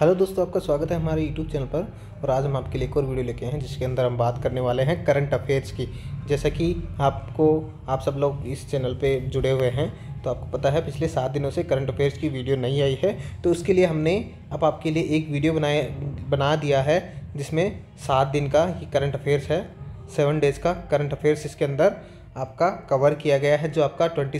Hello दोस्तों आपका स्वागत है हमारे यूट्यूब चैनल पर और आज हम आपके लिए एक और वीडियो लेके हैं जिसके अंदर हम बात करने वाले हैं करंट अफेयर्स की जैसा कि आपको आप सब लोग इस चैनल पे जुड़े हुए हैं तो आपको पता है पिछले सात दिनों से करंट अफेयर्स की वीडियो नहीं आई है तो उसके लिए हमने अब आपके लिए एक वीडियो बनाए बना दिया है जिसमें सात दिन का ये करंट अफेयर्स है सेवन डेज़ का करंट अफेयर्स इसके अंदर आपका कवर किया गया है जो आपका ट्वेंटी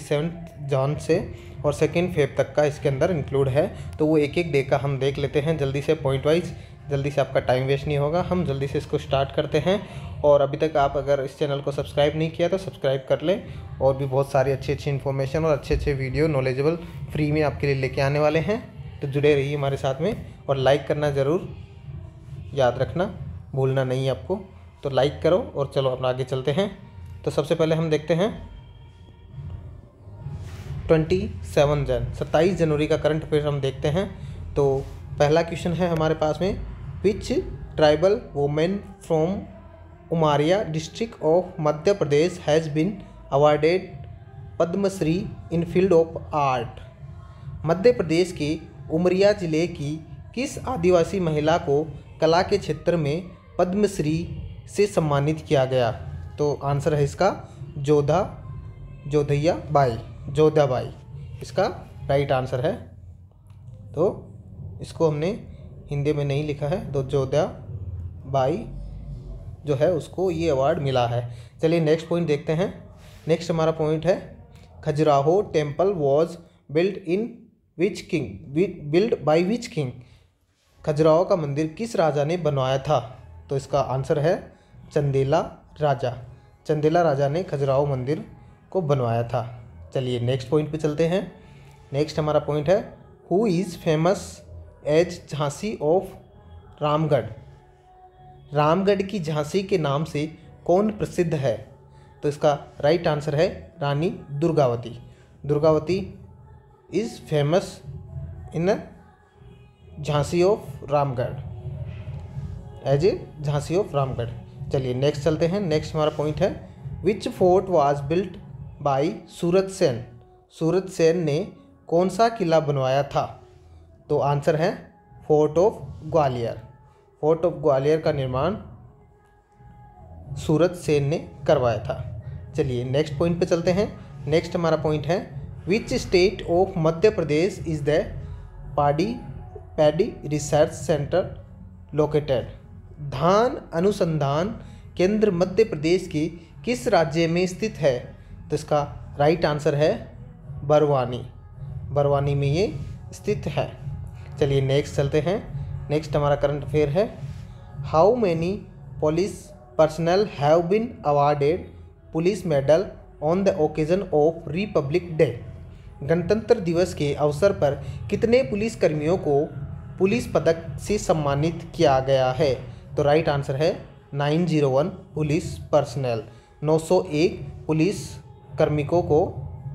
जॉन से और सेकेंड फेब तक का इसके अंदर इंक्लूड है तो वो एक एक डे का हम देख लेते हैं जल्दी से पॉइंट वाइज जल्दी से आपका टाइम वेस्ट नहीं होगा हम जल्दी से इसको स्टार्ट करते हैं और अभी तक आप अगर इस चैनल को सब्सक्राइब नहीं किया तो सब्सक्राइब कर लें और भी बहुत सारी अच्छी अच्छी इन्फॉर्मेशन और अच्छे अच्छे वीडियो नॉलेजेबल फ्री में आपके लिए लेके आने वाले हैं तो जुड़े रहिए हमारे साथ में और लाइक करना ज़रूर याद रखना भूलना नहीं आपको तो लाइक करो और चलो अपना आगे चलते हैं तो सबसे पहले हम देखते हैं ट्वेंटी सेवन जन सत्ताईस जनवरी का करंट अफेयर हम देखते हैं तो पहला क्वेश्चन है हमारे पास में which tribal women from Umaria district of Madhya Pradesh has been awarded Padmashri in field of art Madhya Pradesh के उमरिया जिले की किस आदिवासी महिला को कला के क्षेत्र में पद्मश्री से सम्मानित किया गया तो आंसर है इसका जोधा जोधैया बाई जोधा बाई इसका राइट आंसर है तो इसको हमने हिंदी में नहीं लिखा है तो जोधा बाई जो है उसको ये अवार्ड मिला है चलिए नेक्स्ट पॉइंट देखते हैं नेक्स्ट हमारा पॉइंट है Khajuraho temple was build in which king build by which king Khajuraho का मंदिर किस राजा ने बनवाया था तो इसका आंसर है चंदेला राजा चंदेला राजा ने खजुराहो मंदिर को बनवाया था चलिए नेक्स्ट पॉइंट पे चलते हैं नेक्स्ट हमारा पॉइंट है who is famous as Jhansi of Ramgarh Ramgarh की झांसी के नाम से कौन प्रसिद्ध है तो इसका राइट आंसर है Rani Durgavati Durgavati is famous in Jhansi of Ramgarh as a Jhansi of Ramgarh चलिए नेक्स्ट चलते हैं नेक्स्ट हमारा पॉइंट है which fort was built by Surat Sen Surat Sen ने कौन सा किला बनवाया था तो आंसर है fort of Gwalior fort of Gwalior का निर्माण सूरत सेन ने करवाया था चलिए नेक्स्ट पॉइंट पे चलते हैं नेक्स्ट हमारा पॉइंट है which state of Madhya Pradesh is the paddy paddy research centre located धान अनुसंधान केंद्र मध्य प्रदेश के किस राज्य में स्थित है तो इसका राइट आंसर है बरवानी बरवानी में ये स्थित है चलिए नेक्स्ट चलते हैं नेक्स्ट हमारा करंट अफेयर है how many police personnel have been awarded police medal on the occasion of Republic Day गणतंत्र दिवस के अवसर पर कितने पुलिसकर्मियों को पुलिस पदक से सम्मानित किया गया है तो राइट आंसर है nine zero one police personnel नौ सौ एक पुलिस कर्मिकों को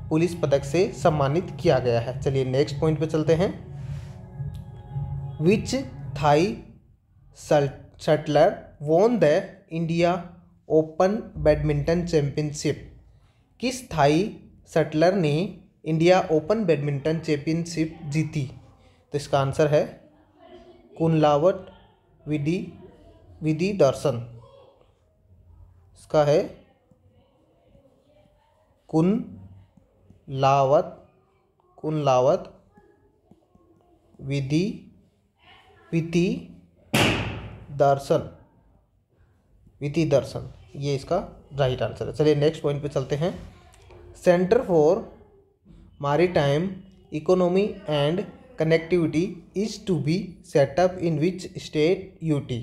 पुलिस पदक से सम्मानित किया गया है चलिए नेक्स्ट पॉइंट पे चलते हैं which Thai shuttler won the India Open badminton championship किस थाई शटलर ने इंडिया ओपन बैडमिंटन चैम्पियनशिप जीती तो इसका आंसर है कुनलावट विडी विधि दर्शन इसका है कुन लावत कुन लावत विधि विधि दर्शन विधि दर्शन ये इसका राइट आंसर है चलिए नेक्स्ट पॉइंट पे चलते हैं centre for maritime economy and connectivity is to be set up in which state UT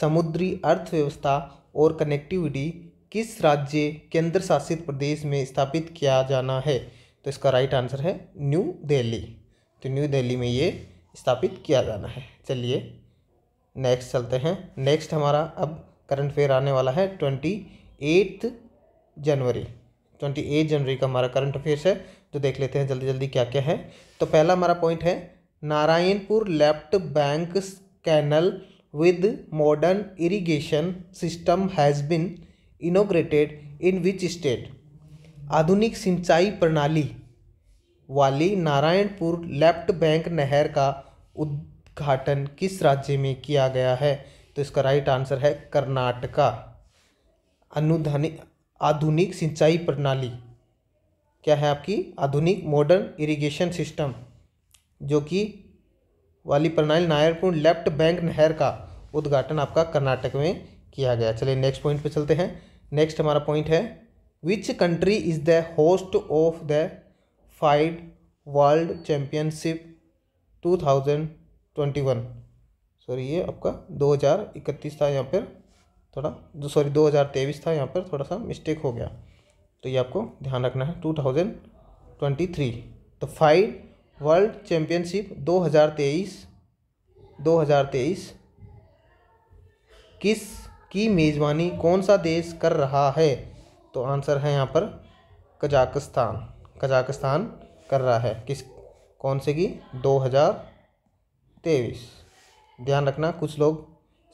समुद्री अर्थव्यवस्था और कनेक्टिविटी किस राज्य केंद्र शासित प्रदेश में स्थापित किया जाना है तो इसका राइट आंसर है न्यू दिल्ली तो न्यू दिल्ली में ये स्थापित किया जाना है चलिए नेक्स्ट चलते हैं नेक्स्ट हमारा अब करंट अफेयर आने वाला है twenty eight January twenty eight January का हमारा करंट अफेयर्स है तो देख लेते हैं जल्दी जल्दी क्या क्या है तो पहला हमारा पॉइंट है Narayanpur left bank canal with modern irrigation system has been inaugurated in which state आधुनिक सिंचाई प्रणाली वाली नारायणपुर लेफ्ट बैंक नहर का उद्घाटन किस राज्य में किया गया है तो इसका राइट आंसर है कर्नाटका अनुधन आधुनिक सिंचाई प्रणाली क्या है आपकी आधुनिक मॉडर्न इरिगेशन सिस्टम जो कि वाली प्रणाली नायरपुर लेफ्ट बैंक नहर का उद्घाटन आपका कर्नाटक में किया गया चलिए नेक्स्ट पॉइंट पे चलते हैं नेक्स्ट हमारा पॉइंट है which country is the host of the FIDE world championship 2021 sorry ये आपका 2031 था यहाँ पर थोड़ा सॉरी 2023 था यहाँ पर थोड़ा सा मिस्टेक हो गया तो ये आपको ध्यान रखना है 2023 द फाइड वर्ल्ड चैम्पियनशिप 2023 2023 किस की मेज़बानी कौन सा देश कर रहा है तो आंसर है यहाँ पर कजाकिस्तान कजाकिस्तान कर रहा है किस कौन से की 2023 ध्यान रखना कुछ लोग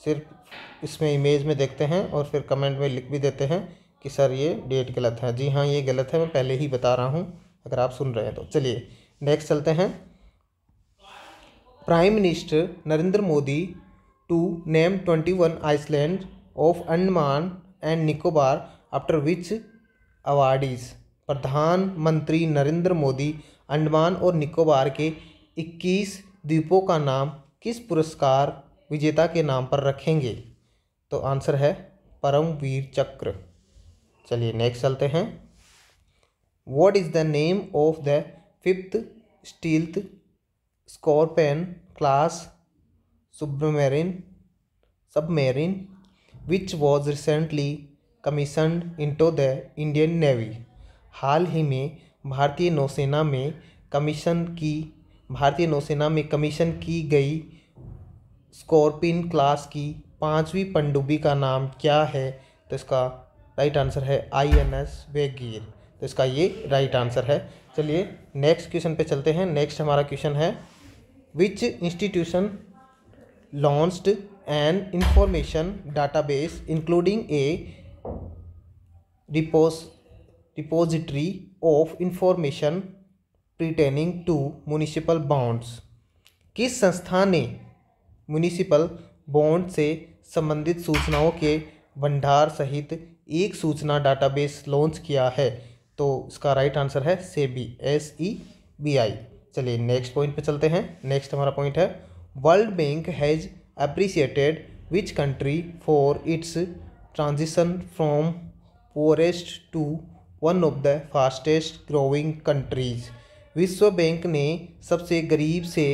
सिर्फ इसमें इमेज में देखते हैं और फिर कमेंट में लिख भी देते हैं कि सर ये डेट गलत है जी हाँ ये गलत है मैं पहले ही बता रहा हूँ अगर आप सुन रहे हैं तो चलिए नेक्स्ट चलते हैं prime minister Narendra Modi to name twenty one island of Andaman and Nicobar after which awardees प्रधानमंत्री नरेंद्र मोदी अंडमान और निकोबार के 21 द्वीपों का नाम किस पुरस्कार विजेता के नाम पर रखेंगे तो आंसर है परमवीर चक्र चलिए नेक्स्ट चलते हैं what is the name of the fifth stealth Scorpene class submarine submarine which was recently commissioned into the Indian navy हाल ही में भारतीय नौसेना में कमीशन की भारतीय नौसेना में कमीशन की गई स्कॉर्पिन क्लास की पांचवी पनडुब्बी का नाम क्या है तो इसका राइट आंसर है आई एन एस वेगीर तो इसका ये राइट आंसर है चलिए नेक्स्ट क्वेश्चन पे चलते हैं नेक्स्ट हमारा क्वेश्चन है which institution launched an information database including a repos depository of information pertaining to municipal bonds किस संस्था ने म्यूनिसिपल बॉन्ड से संबंधित सूचनाओं के भंडार सहित एक सूचना डाटाबेस लॉन्च किया है तो इसका राइट आंसर है SEBI S E e B I चलिए नेक्स्ट पॉइंट पे चलते हैं नेक्स्ट हमारा पॉइंट है world bank has appreciated which country for its transition from poorest to one of the fastest growing countries विश्व bank ने सबसे गरीब से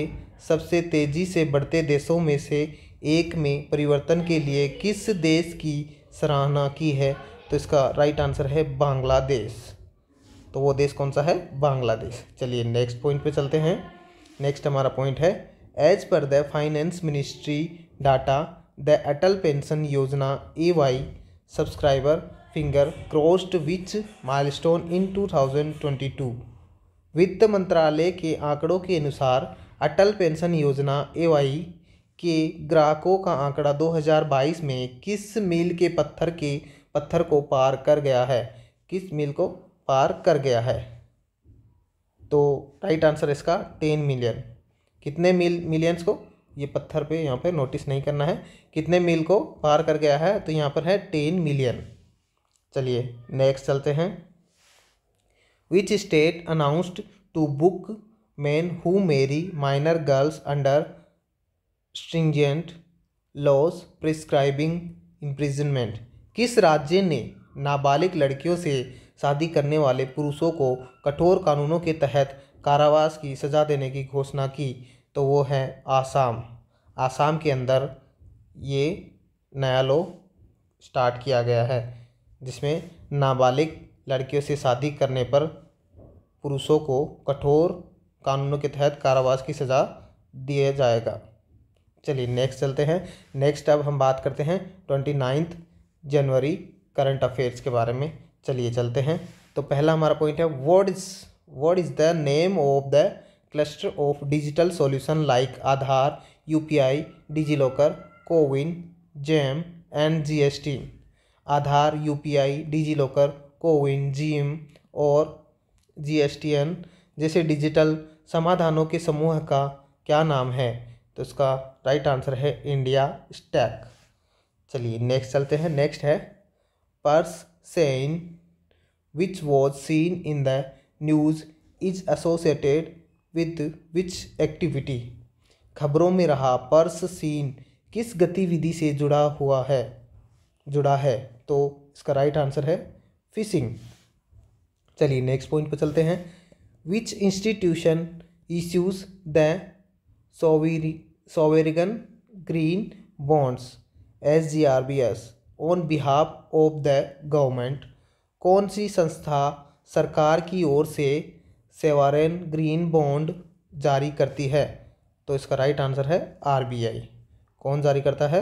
सबसे तेज़ी से बढ़ते देशों में से एक में परिवर्तन के लिए किस देश की सराहना की है तो इसका राइट आंसर है बांग्लादेश तो वो देश कौन सा है बांग्लादेश चलिए नेक्स्ट पॉइंट पे चलते हैं नेक्स्ट हमारा पॉइंट है as per the finance ministry data the Atal pension Yojana A Y subscriber figure crossed which milestone in 2022 वित्त मंत्रालय के आंकड़ों के अनुसार अटल पेंशन योजना ए वाई के ग्राहकों का आंकड़ा 2022 में किस मील के पत्थर के पत्थर को पार कर गया है किस मील को पार कर गया है तो राइट आंसर इसका टेन मिलियन कितने मिल मिलियंस को ये पत्थर पे यहाँ पे नोटिस नहीं करना है कितने मील को पार कर गया है तो यहाँ पर है टेन मिलियन चलिए नेक्स्ट चलते हैं which state announced to book men who marry minor girls under stringent laws prescribing imprisonment किस राज्य ने नाबालिग लड़कियों से शादी करने वाले पुरुषों को कठोर कानूनों के तहत कारावास की सज़ा देने की घोषणा की तो वो है आसाम आसाम के अंदर ये नया लो स्टार्ट किया गया है जिसमें नाबालिग लड़कियों से शादी करने पर पुरुषों को कठोर कानूनों के तहत कारावास की सज़ा दिया जाएगा चलिए नेक्स्ट चलते हैं नेक्स्ट अब हम बात करते हैं ट्वेंटी नाइन्थ जनवरी करंट अफेयर्स के बारे में चलिए चलते हैं तो पहला हमारा पॉइंट है what is what is the name of the cluster of digital solution like Aadhaar UPI DigiLocker CoWIN GeM and GST Aadhaar UPI DigiLocker CoWIN GeM और जीएसटीएन जैसे डिजिटल समाधानों के समूह का क्या नाम है तो इसका राइट आंसर है इंडिया स्टैक चलिए नेक्स्ट चलते हैं नेक्स्ट है पर्स saying which was seen in the news, is associated with which activity? खबरों में रहा पर्स सीन किस गतिविधि से जुड़ा हुआ है जुड़ा है तो इसका राइट आंसर है फिशिंग चलिए नेक्स्ट पॉइंट पर चलते हैं which institution issues the sovereign green bonds S G R B S on behalf of the government कौन सी संस्था सरकार की ओर से सेवारेन ग्रीन बॉन्ड जारी करती है तो इसका राइट आंसर है आरबीआई कौन जारी करता है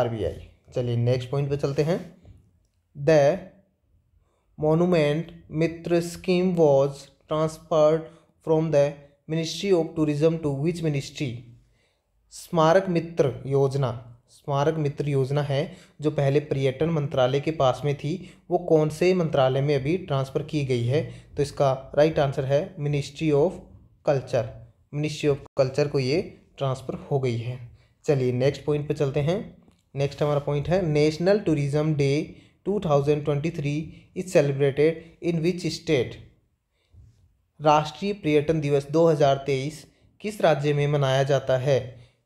आरबीआई चलिए नेक्स्ट पॉइंट पे चलते हैं the monument Mitra scheme was transferred from the ministry of tourism to which ministry स्मारक मित्र योजना स्मारक मित्र योजना है जो पहले पर्यटन मंत्रालय के पास में थी वो कौन से मंत्रालय में अभी ट्रांसफ़र की गई है तो इसका राइट आंसर है ministry of culture ministry of culture को ये ट्रांसफ़र हो गई है चलिए नेक्स्ट पॉइंट पे चलते हैं नेक्स्ट हमारा पॉइंट है national tourism day 2023 is celebrated in which state राष्ट्रीय पर्यटन दिवस 2023 किस राज्य में मनाया जाता है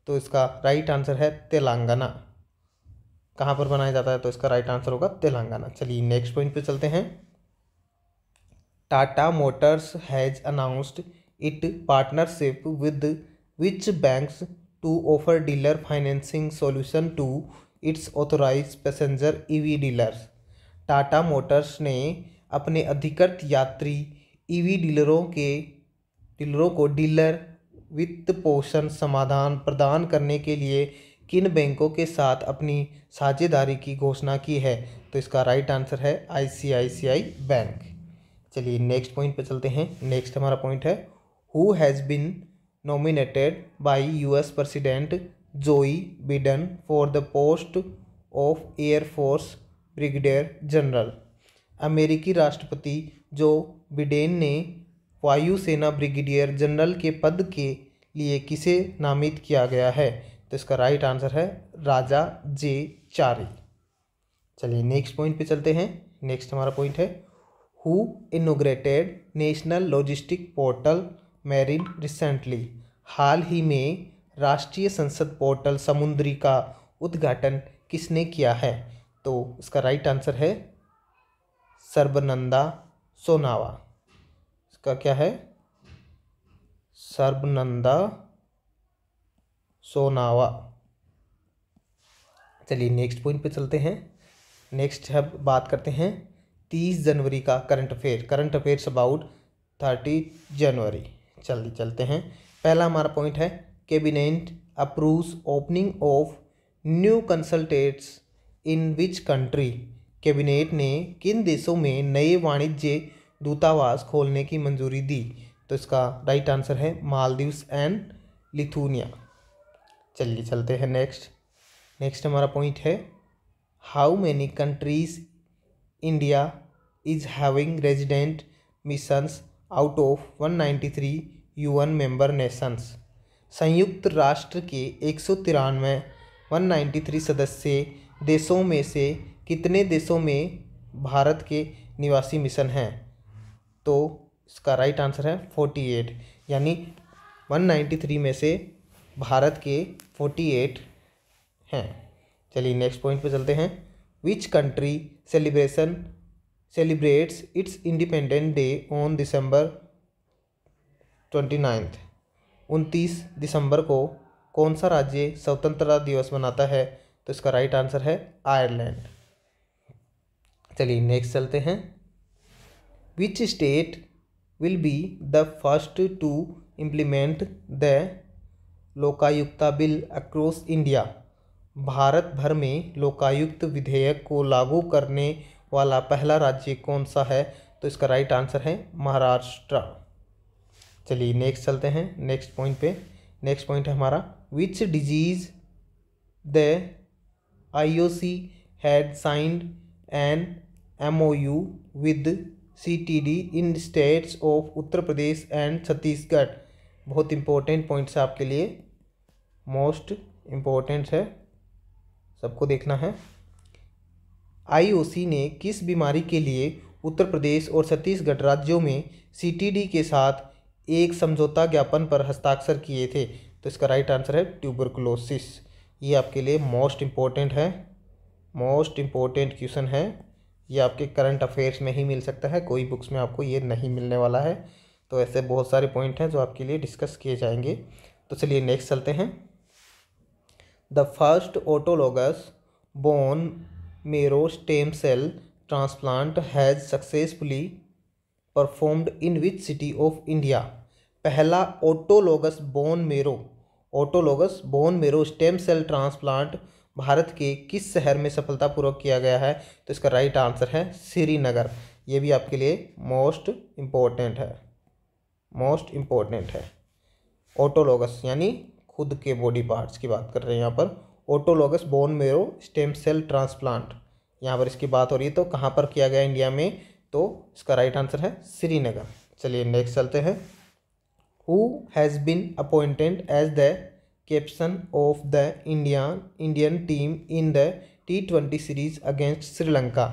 तो इसका राइट आंसर है तेलंगाना कहाँ पर बनाया जाता है तो इसका राइट आंसर होगा तेलंगाना चलिए नेक्स्ट पॉइंट पे चलते हैं Tata motors has announced it partnership with which banks to offer dealer financing solution to its authorise passenger EV dealers Tata motors ने अपने अधिकृत यात्री ईवी e डीलरों के डीलरों को डीलर वित्त पोषण समाधान प्रदान करने के लिए किन बैंकों के साथ अपनी साझेदारी की घोषणा की है तो इसका राइट आंसर है आईसीआईसीआई बैंक चलिए नेक्स्ट पॉइंट पे चलते हैं नेक्स्ट हमारा पॉइंट है who has been nominated by U S president Joe Biden for the post of air force brigadier general अमेरिकी राष्ट्रपति जो बिडेन ने वायुसेना ब्रिगेडियर जनरल के पद के लिए किसे नामित किया गया है तो इसका राइट आंसर है राजा जे चारी चलिए नेक्स्ट पॉइंट पे चलते हैं नेक्स्ट हमारा पॉइंट है who inaugurated national logistic portal marine recently हाल ही में राष्ट्रीय संसद पोर्टल समुद्री का उद्घाटन किसने किया है तो इसका राइट आंसर है सर्बनंदा सोनावा इसका क्या है सर्बनंदा सोनावा चलिए नेक्स्ट पॉइंट पे चलते हैं नेक्स्ट अब बात करते हैं तीस जनवरी का current affair current affairs about thirty January चलिए चलते हैं पहला हमारा पॉइंट है cabinet approves opening of new consulates in which country cabinet ने किन देशों में नए वाणिज्य दूतावास खोलने की मंजूरी दी तो इसका राइट आंसर है मालदीव्स एंड लिथुनिया चलिए चलते हैं नेक्स्ट नेक्स्ट हमारा पॉइंट है how many countries India is having resident missions out of 193 UN member nations संयुक्त राष्ट्र के एक सौ तिरानवे वन नाइन्टी थ्री सदस्य देशों में से कितने देशों में भारत के निवासी मिशन हैं तो इसका राइट आंसर है फोर्टी एट यानी वन नाइन्टी थ्री में से भारत के फोर्टी एट हैं चलिए नेक्स्ट पॉइंट पे चलते हैं which country celebration celebrates its independent day on December twenty ninth उनतीस दिसंबर को कौन सा राज्य स्वतंत्रता दिवस मनाता है तो इसका राइट आंसर है आयरलैंड चलिए नेक्स्ट चलते हैं which state will be the first to implement the Lokayukta bill across India भारत भर में लोकायुक्त विधेयक को लागू करने वाला पहला राज्य कौन सा है तो इसका राइट आंसर है महाराष्ट्र चलिए नेक्स्ट चलते हैं नेक्स्ट पॉइंट पे नेक्स्ट पॉइंट है हमारा which disease the IOC had signed an MOU with the in states of Uttar Pradesh and Chhattisgarh बहुत इंपॉर्टेंट पॉइंट्स आपके लिए मोस्ट इम्पोर्टेंट है सबको देखना है आईओसी ने किस बीमारी के लिए उत्तर प्रदेश और छत्तीसगढ़ राज्यों में सीटीडी के साथ एक समझौता ज्ञापन पर हस्ताक्षर किए थे तो इसका राइट आंसर है ट्यूबरकुलोसिस ये आपके लिए मोस्ट इम्पोर्टेंट है मोस्ट इम्पोर्टेंट क्वेश्चन है ये आपके करंट अफेयर्स में ही मिल सकता है कोई बुक्स में आपको ये नहीं मिलने वाला है तो ऐसे बहुत सारे पॉइंट हैं जो आपके लिए डिस्कस किए जाएंगे तो चलिए नेक्स्ट चलते हैं the first autologous bone marrow stem cell transplant has successfully performed in which city of India पहला autologous bone marrow autologous bone marrow stem cell transplant भारत के किस शहर में सफलतापूर्वक किया गया है तो इसका राइट आंसर है श्रीनगर ये भी आपके लिए मोस्ट इम्पोर्टेंट है मोस्ट इम्पोर्टेंट है ऑटोलोगस यानी खुद के बॉडी पार्ट्स की बात कर रहे हैं यहाँ पर autologous bone marrow stem cell transplant यहाँ पर इसकी बात हो रही है तो कहाँ पर किया गया इंडिया में तो इसका राइट आंसर है श्रीनगर चलिए नेक्स्ट चलते हैं who has been appointed as the captain of the India Indian team in the T twenty series against Sri Lanka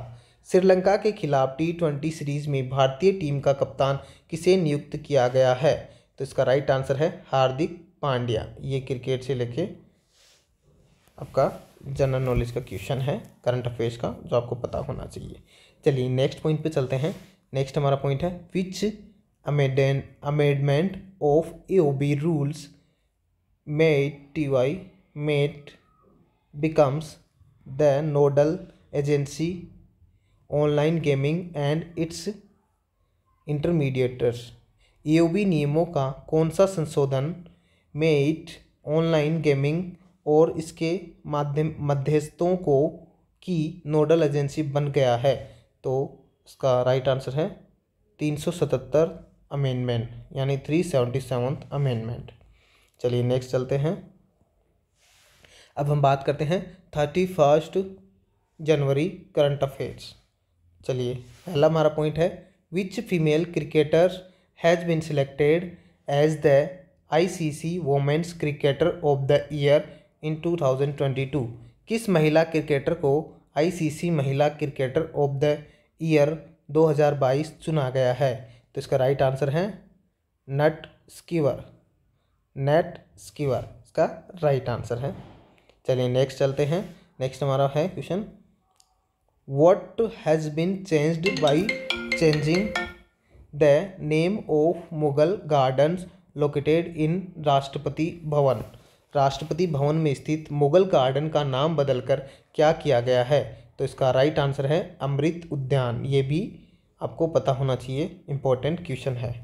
Sri Lanka के खिलाफ टी ट्वेंटी सीरीज़ में भारतीय टीम का कप्तान किसे नियुक्त किया गया है तो इसका राइट आंसर है हार्दिक पांड्या ये क्रिकेट से लेके आपका जनरल नॉलेज का क्वेश्चन है करंट अफेयर्स का जो आपको पता होना चाहिए चलिए नेक्स्ट पॉइंट पे चलते हैं नेक्स्ट हमारा पॉइंट है which amend amendment of A B rules made ty made becomes the nodal agency online gaming and its intermediators EOB नियमों का कौन सा संशोधन मेट ऑनलाइन गेमिंग और इसके माध्यम मध्यस्थों को की नोडल एजेंसी बन गया है तो इसका राइट आंसर है तीन सौ सतहत्तर अमेंडमेंट यानी थ्री सेवेंटी सेवन्थ अमेंडमेंट चलिए नेक्स्ट चलते हैं अब हम बात करते हैं thirty first January current affairs चलिए पहला हमारा पॉइंट है which female cricketer has been selected as the I C C women's cricketer of the year in two thousand twenty two किस महिला क्रिकेटर को आई सी सी महिला क्रिकेटर ऑफ द ईयर दो हज़ार बाईस चुना गया है तो इसका राइट आंसर है नट स्कीवर नेट स्कीवर इसका राइट आंसर है चलिए नेक्स्ट चलते हैं नेक्स्ट हमारा है question what has been changed by changing the name of Mughal gardens located in Rashtrapati Bhavan राष्ट्रपति भवन में स्थित मुगल गार्डन का नाम बदलकर क्या किया गया है तो इसका राइट आंसर है अमृत उद्यान ये भी आपको पता होना चाहिए इम्पोर्टेंट क्वेश्चन है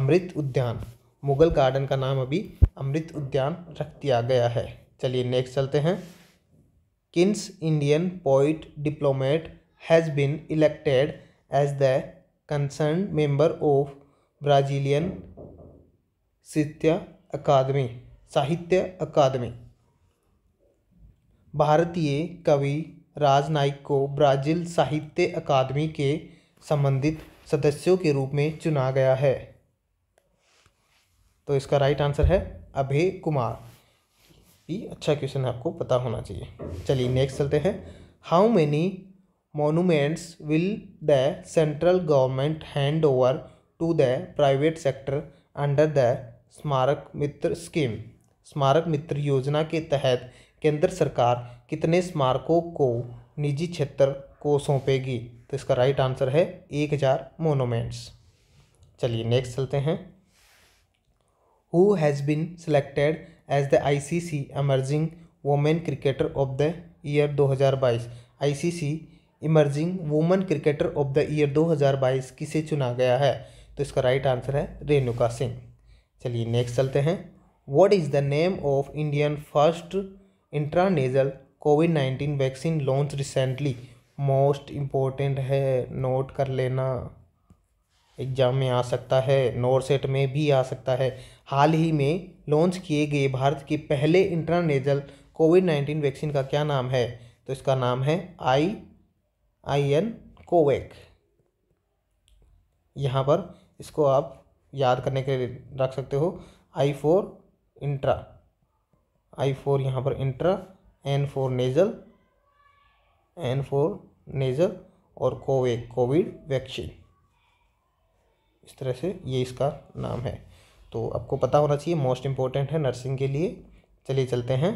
अमृत उद्यान मुगल गार्डन का नाम अभी अमृत उद्यान रख दिया गया है चलिए नेक्स्ट चलते हैं किन्स Indian poet diplomat has been elected as the concern member of Brazilian साहित्य अकादमी साहित्य अकादमी भारतीय कवि राजनायक को ब्राज़ील साहित्य अकादमी के संबंधित सदस्यों के रूप में चुना गया है तो इसका राइट आंसर है अभय कुमार ये अच्छा क्वेश्चन आपको पता होना चाहिए चलिए नेक्स्ट चलते हैं how many monuments will the central government hand over to the private sector under the Smarak Mitra scheme स्मारक मित्र योजना के तहत केंद्र सरकार कितने स्मारकों को निजी क्षेत्र को सौंपेगी तो इसका राइट आंसर है एक हज़ार मोनूमेंट्स चलिए नेक्स्ट चलते हैं who has been selected as the ICC Emerging women cricketer of the year 2022 C emerging women cricketer of the year 2022 किसे चुना गया है तो इसका राइट आंसर है रेणुका सिंह चलिए नेक्स्ट चलते हैं what is the name of Indian first intranasal covid nineteen vaccine launch recently most important है नोट कर लेना एग्जाम में आ सकता है नोट सेट में भी आ सकता है हाल ही में लॉन्च किए गए भारत के पहले इंटरनेजल कोविड नाइन्टीन वैक्सीन का क्या नाम है तो इसका नाम है आई आई एन कोवैक यहाँ पर इसको आप याद करने के लिए रख सकते हो I four intra I four यहाँ पर intra N four nasal N four nasal और कोवैक कोविड वैक्सीन इस तरह से ये इसका नाम है तो आपको पता होना चाहिए मोस्ट इम्पॉर्टेंट है नर्सिंग के लिए चलिए चलते हैं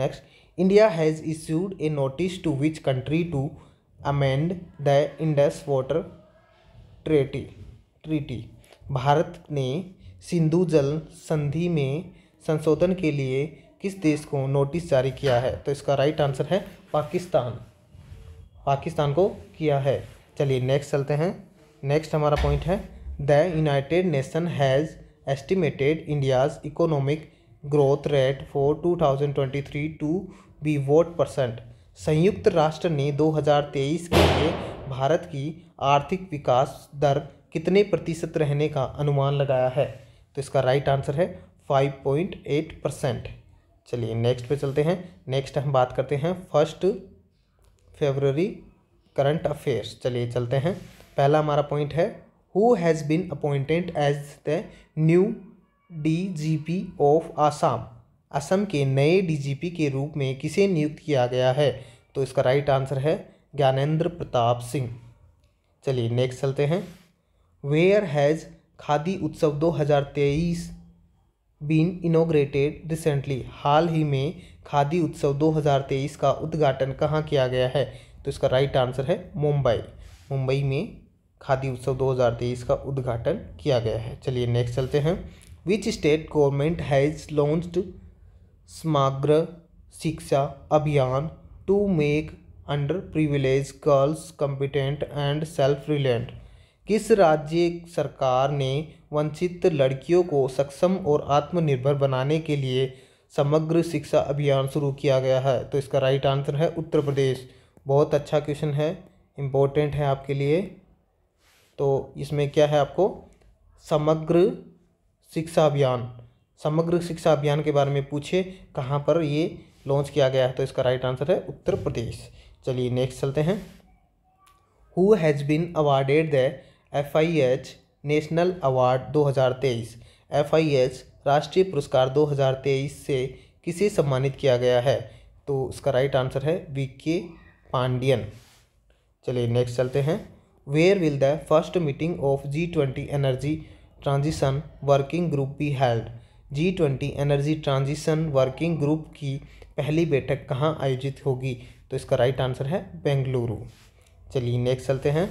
next India has issued a notice to which country to amend the Indus water treaty treaty भारत ने सिंधु जल संधि में संशोधन के लिए किस देश को नोटिस जारी किया है तो इसका राइट आंसर है पाकिस्तान पाकिस्तान को किया है चलिए नेक्स्ट चलते हैं नेक्स्ट हमारा पॉइंट है the United Nation has estimated India's economic growth rate for 2023 to be vote percent संयुक्त राष्ट्र ने 2023 के लिए भारत की आर्थिक विकास दर कितने प्रतिशत रहने का अनुमान लगाया है तो इसका राइट आंसर है 5.8 परसेंट चलिए नेक्स्ट पे चलते हैं नेक्स्ट हम बात करते हैं फर्स्ट फेबररी करंट अफेयर्स चलिए चलते हैं पहला हमारा पॉइंट है who has been appointed as the new P of Assam Assam के नए डीजीपी के रूप में किसे नियुक्त किया गया है तो इसका राइट आंसर है ज्ञानेंद्र प्रताप सिंह चलिए नेक्स्ट चलते हैं where has Khadi Utsav 2023 been inaugurated recently हाल ही में खादी उत्सव 2023 का उद्घाटन कहाँ किया गया है तो इसका राइट आंसर है मुंबई मुंबई में खादी उत्सव 2023 का उद्घाटन किया गया है चलिए नेक्स्ट चलते हैं which state government has launched Samagra Shiksha Abhiyan to make under privilege girls competent and self reliant किस राज्य सरकार ने वंचित लड़कियों को सक्षम और आत्मनिर्भर बनाने के लिए समग्र शिक्षा अभियान शुरू किया गया है तो इसका राइट आंसर है उत्तर प्रदेश बहुत अच्छा क्वेश्चन है इम्पोर्टेंट है आपके लिए तो इसमें क्या है आपको समग्र शिक्षा अभियान समग्र शिक्षा अभियान के बारे में पूछे कहाँ पर ये लॉन्च किया गया है तो इसका राइट आंसर है उत्तर प्रदेश चलिए नेक्स्ट चलते हैं who has been awarded the F I H national award 2023 H राष्ट्रीय पुरस्कार 2023 से किसे सम्मानित किया गया है तो इसका राइट आंसर है वी के पांडियन चलिए नेक्स्ट चलते हैं where will the first meeting of G20 Energy Transition Working Group be held? G20 energy transition working group की पहली बैठक कहाँ आयोजित होगी तो इसका राइट आंसर है बेंगलुरु चलिए नेक्स्ट चलते हैं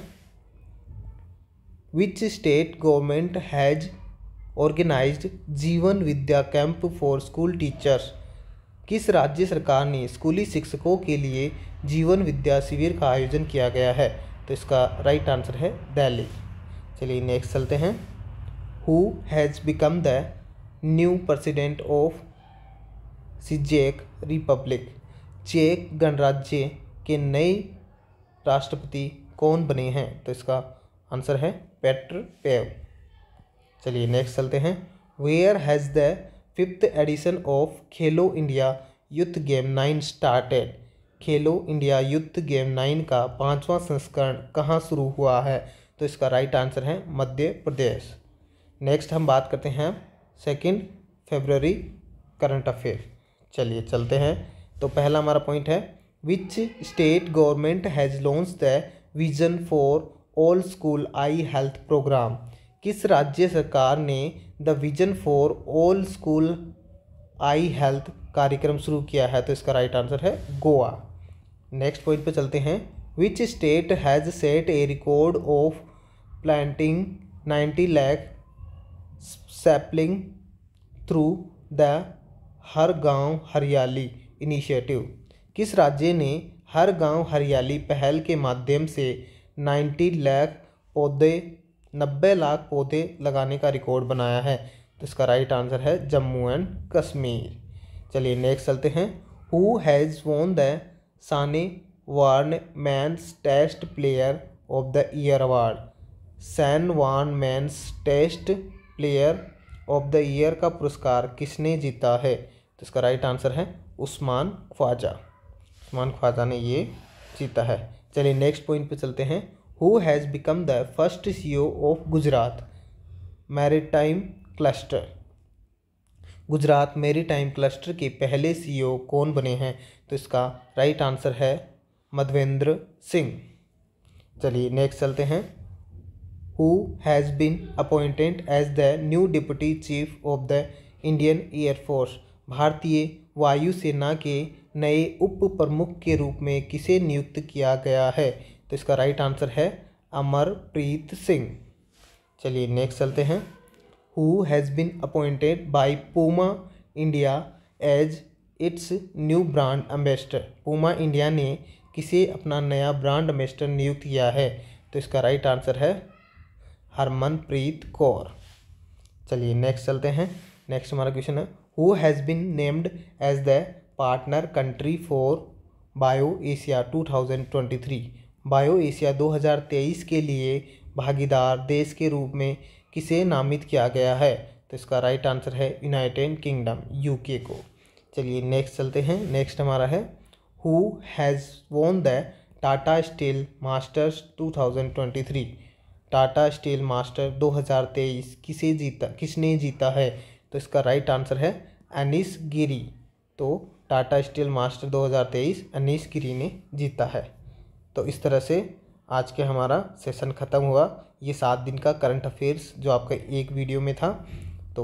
which state government has organised Jeevan Vidya camp for school teachers किस राज्य सरकार ने स्कूली शिक्षकों के लिए जीवन विद्या शिविर का आयोजन किया गया है तो इसका राइट आंसर है दिल्ली चलिए नेक्स्ट चलते हैं who has become the new president of C check Republic check गणराज्य के नए राष्ट्रपति कौन बने हैं तो इसका आंसर है पेट्र पेव चलिए नेक्स्ट चलते हैं where has the fifth edition of Khelo India youth game nine started Khelo India youth game nine का पाँचवा संस्करण कहाँ शुरू हुआ है तो इसका राइट आंसर है मध्य प्रदेश नेक्स्ट हम बात करते हैं सेकंड फेबररी करंट अफेयर चलिए चलते हैं तो पहला हमारा पॉइंट है which state government has launch the vision for all school eye health programme किस राज्य सरकार ने the vision for all school eye health कार्यक्रम शुरू किया है तो इसका राइट आंसर है गोवा नेक्स्ट पॉइंट पे चलते हैं which state has set a record of planting ninety lakh sapling through the Har Gaon Hariyali initiative किस राज्य ने हर गांव हरियाली पहल के माध्यम से नाइन्टी लैख पौधे नब्बे लाख पौधे लगाने का रिकॉर्ड बनाया है तो इसका राइट आंसर है जम्मू एंड कश्मीर चलिए नेक्स्ट चलते हैं who has won the Shane Warne men's test player of the year award Shane Warne men's test player of the year का पुरस्कार किसने जीता है तो इसका राइट आंसर है उस्मान ख्वाजा उस्मान ख्वाजा ने ये जीता है चलिए नेक्स्ट पॉइंट पे चलते हैं who has become the first CEO of Gujarat maritime cluster Gujarat maritime cluster के पहले सीईओ कौन बने हैं तो इसका राइट आंसर है मधवेंद्र सिंह चलिए नेक्स्ट चलते हैं who has been appointed as the new deputy chief of the Indian air force भारतीय वायुसेना के नए उप प्रमुख के रूप में किसे नियुक्त किया गया है तो इसका राइट आंसर है अमरप्रीत सिंह चलिए नेक्स्ट चलते हैं who has been appointed by Puma India as its new brand ambassador. Puma India ने किसे अपना नया brand ambassador नियुक्त किया है तो इसका right answer है हरमनप्रीत कौर चलिए next चलते हैं next हमारा question है who has been named as the partner country for BioAsia 2023 BioAsia 2023 के लिए भागीदार देश के रूप में किसे नामित किया गया है तो इसका राइट आंसर है यूनाइटेड किंगडम यूके को चलिए नेक्स्ट चलते हैं नेक्स्ट हमारा है who has won the Tata Steel Masters 2023 Tata Steel Master 2023 किसे जीता किसने जीता है तो इसका राइट आंसर है अनिस गिरी तो टाटा स्टील मास्टर 2023 अनिस गिरी ने जीता है तो इस तरह से आज के हमारा सेशन ख़त्म हुआ ये सात दिन का करंट अफेयर्स जो आपका एक वीडियो में था तो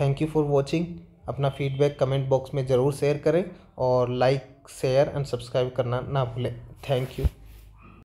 थैंक यू फॉर वॉचिंग अपना फीडबैक कमेंट बॉक्स में ज़रूर शेयर करें और लाइक शेयर एंड सब्सक्राइब करना ना भूलें थैंक यू